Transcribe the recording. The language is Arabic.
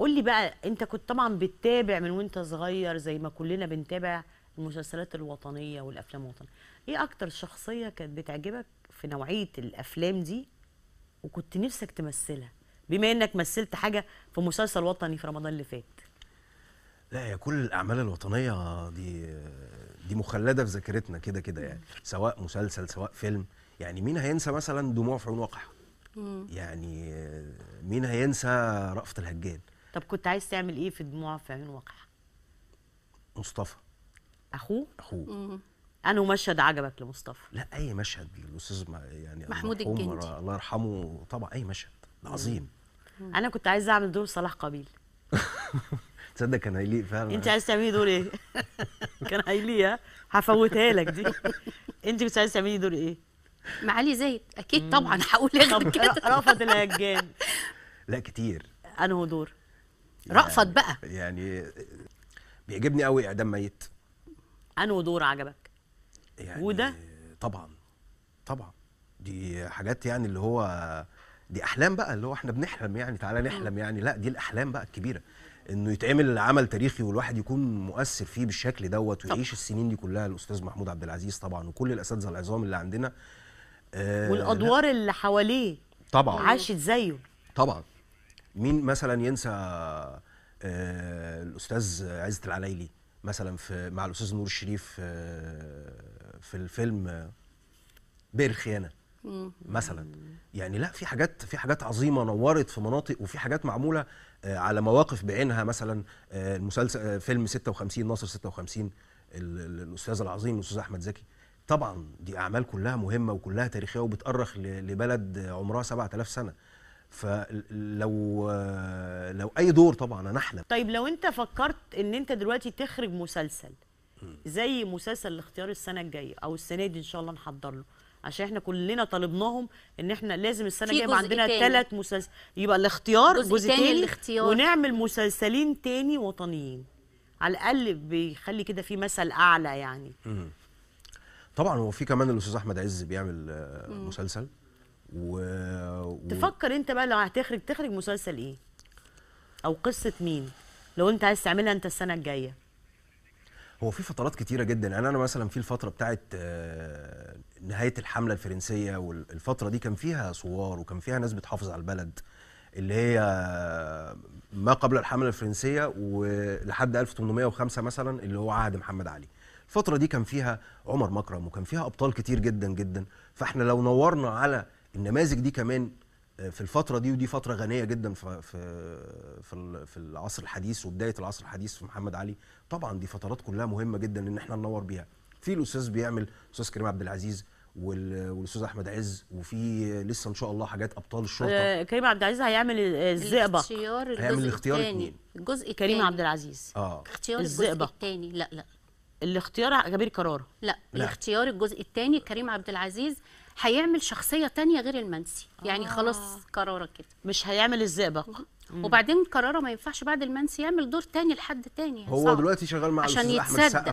قول لي بقى انت كنت طبعا بتتابع من وانت صغير زي ما كلنا بنتابع المسلسلات الوطنيه والافلام الوطنيه ايه اكتر شخصيه كانت بتعجبك في نوعيه الافلام دي وكنت نفسك تمثلها بما انك مثلت حاجه في مسلسل وطني في رمضان اللي فات لا هي كل الاعمال الوطنيه دي دي مخلده في ذاكرتنا كده كده يعني سواء مسلسل سواء فيلم يعني مين هينسى مثلا دموع في عيون وقح يعني مين هينسى رأفت الهجان طب كنت عايز تعمل ايه في دموع في عيون وقحه مصطفى اخوه اخوه انه مشهد عجبك لمصطفى لا اي مشهد للاستاذ يعني محمود الجندي الله يرحمه طبعا اي مشهد عظيم انا كنت عايزه اعمل دور صلاح قابيل تصدق كان هيليق فعلا انت عايز تعملي دور ايه كان هيليق هفوتها لك دي انت كنت عايز تعملي دور ايه معالي زيد اكيد طبعا هقول غير كده رفض الهجان لا كتير انا هو دور رأفت يعني بقى يعني بيعجبني قوي اعدام ميت انه دور عجبك يعني وده طبعا طبعا دي حاجات يعني اللي هو دي احلام بقى اللي هو احنا بنحلم يعني تعالى نحلم يعني لا دي الاحلام بقى الكبيره انه يتعمل عمل تاريخي والواحد يكون مؤثر فيه بالشكل دوت ويعيش السنين دي كلها الاستاذ محمود عبد العزيز طبعا وكل الاساتذه العظام اللي عندنا آه والادوار لا. اللي حواليه طبعا عاشت زيه طبعا مين مثلا ينسى آه، الاستاذ عزت العلايلي مثلا في مع الاستاذ نور الشريف آه، في الفيلم آه، بئر الخيانه مثلا يعني لا في حاجات في حاجات عظيمه نورت في مناطق وفي حاجات معموله على مواقف بعينها مثلا المسلسل فيلم 56 ناصر 56 الاستاذ العظيم الاستاذ احمد زكي طبعا دي اعمال كلها مهمه وكلها تاريخيه وبتأرخ لبلد عمرها 7000 سنه فلو لو اي دور طبعا انا احلم طيب لو انت فكرت ان انت دلوقتي تخرج مسلسل زي مسلسل الاختيار السنه الجايه او السنه دي ان شاء الله نحضر له عشان احنا كلنا طالبناهم ان احنا لازم السنه الجايه يبقى عندنا ثلاث مسلسل يبقى الاختيار جزء, تاني, الاختيار. ونعمل مسلسلين تاني وطنيين على الاقل بيخلي كده في مثل اعلى يعني طبعا هو في كمان الاستاذ احمد عز بيعمل آه، مسلسل و... و... تفكر انت بقى لو هتخرج تخرج مسلسل ايه او قصه مين لو انت عايز تعملها انت السنه الجايه هو في فترات كتيره جدا انا يعني انا مثلا في الفتره بتاعه آه، نهايه الحمله الفرنسيه والفتره دي كان فيها صور وكان فيها ناس بتحافظ على البلد اللي هي ما قبل الحمله الفرنسيه ولحد 1805 مثلا اللي هو عهد محمد علي الفتره دي كان فيها عمر مكرم وكان فيها ابطال كتير جدا جدا فاحنا لو نورنا على النماذج دي كمان آه، في الفترة دي ودي فترة غنية جدا في في في العصر الحديث وبداية العصر الحديث في محمد علي طبعا دي فترات كلها مهمة جدا ان احنا ننور بيها في الاستاذ بيعمل الاستاذ كريم عبد العزيز والاستاذ احمد عز وفي لسه ان شاء الله حاجات ابطال الشرطه آه، كريم عبد العزيز هيعمل الزئبه هيعمل الاختيار الثاني الجزء كريم عبد العزيز اه اختيار الجزء الثاني لا لا الاختيار جبير كراره لا, لا. الاختيار الجزء الثاني كريم عبد العزيز هيعمل شخصيه تانية غير المنسي يعني آه. يعني خلاص قراره كده مش هيعمل الزئبق وبعدين قراره ما ينفعش بعد المنسي يعمل دور تاني لحد تاني هو صعب. دلوقتي شغال مع عشان الاستاذ احمد السقا